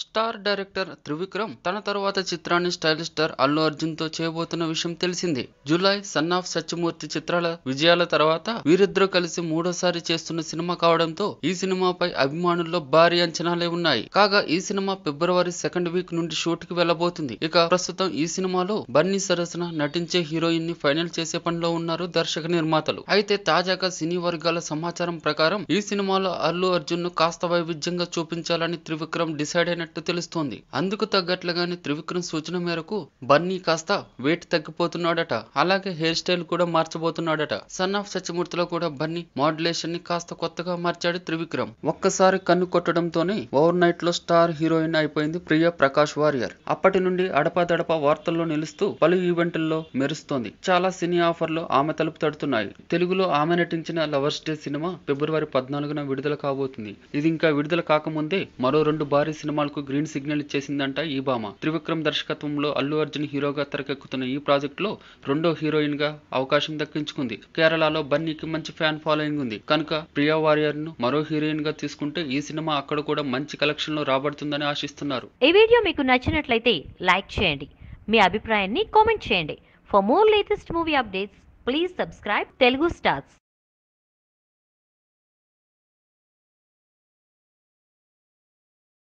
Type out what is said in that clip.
star director Trivikram తన తరువాత చిత్రాన్ని స్టైల్ స్టార్ అల్లు అర్జున్ తో చేయబోతున్న విషయం తెలిసింది జూలై సన్ ఆఫ్ సత్యమూర్తి చిత్రాల విజయాల తర్వాత వీరిద్దరూ కలిసి మూడోసారి చేస్తున్న సినిమా కావడంతో ఈ సినిమాపై అభిమానుల్లో భారీ అంచనాలే ఉన్నాయి కాగా ఈ సినిమా ఫిబ్రవరి సెకండ్ వీక్ నుండి షూట్ కి వెళ్లబోతుంది ఇక ప్రస్తుతం ఈ సినిమాలో బన్నీ సరసన నటించే హీరోయిన్ ని ఫైనల్ చేసే పనిలో ఉన్నారు దర్శక నిర్మాతలు అయితే తాజాగా సినీ వర్గాల సమాచారం ప్రకారం ఈ సినిమాలో అల్లు అర్జున్ ను కాస్త వైవిధ్యంగా చూపించాలని త్రివిక్రమ్ డిసైడ్ అయిన చేస్తున్నట్టు తెలుస్తోంది అందుకు తగ్గట్లుగానే త్రివిక్రమ్ సూచన మేరకు బన్నీ కాస్త వెయిట్ తగ్గిపోతున్నాడట అలాగే హెయిర్ స్టైల్ కూడా మార్చబోతున్నాడట సన్ ఆఫ్ సత్యమూర్తిలో కూడా బన్నీ మాడ్యులేషన్ ని కాస్త కొత్తగా మార్చాడు త్రివిక్రమ్ ఒక్కసారి కన్ను కొట్టడంతోనే ఓవర్ నైట్ లో స్టార్ హీరోయిన్ అయిపోయింది ప్రియ ప్రకాష్ వారియర్ అప్పటి నుండి అడపాదడపా వార్తల్లో నిలుస్తూ పలు ఈవెంట్లలో మెరుస్తోంది చాలా సినీ ఆఫర్లు ఆమె తలుపు తడుతున్నాయి తెలుగులో ఆమె నటించిన లవర్స్ డే సినిమా ఫిబ్రవరి పద్నాలుగున విడుదల కాబోతుంది ఇది ఇంకా విడుదల కాకముందే మరో రెండు భారీ సినిమాలు సినిమాలకు గ్రీన్ సిగ్నల్ ఇచ్చేసిందంట ఈ భామ త్రివిక్రమ్ దర్శకత్వంలో అల్లు అర్జున్ హీరోగా తెరకెక్కుతున్న ఈ లో రెండో హీరోయిన్ గా అవకాశం దక్కించుకుంది కేరళలో బన్నీకి మంచి ఫ్యాన్ ఫాలోయింగ్ ఉంది కనుక ప్రియా వారియర్ ను మరో హీరోయిన్ గా తీసుకుంటే ఈ సినిమా అక్కడ కూడా మంచి కలెక్షన్ లో రాబడుతుందని ఆశిస్తున్నారు ఈ వీడియో మీకు నచ్చినట్లయితే లైక్ చేయండి మీ అభిప్రాయాన్ని కామెంట్ చేయండి for more latest movie updates please subscribe Telugu stars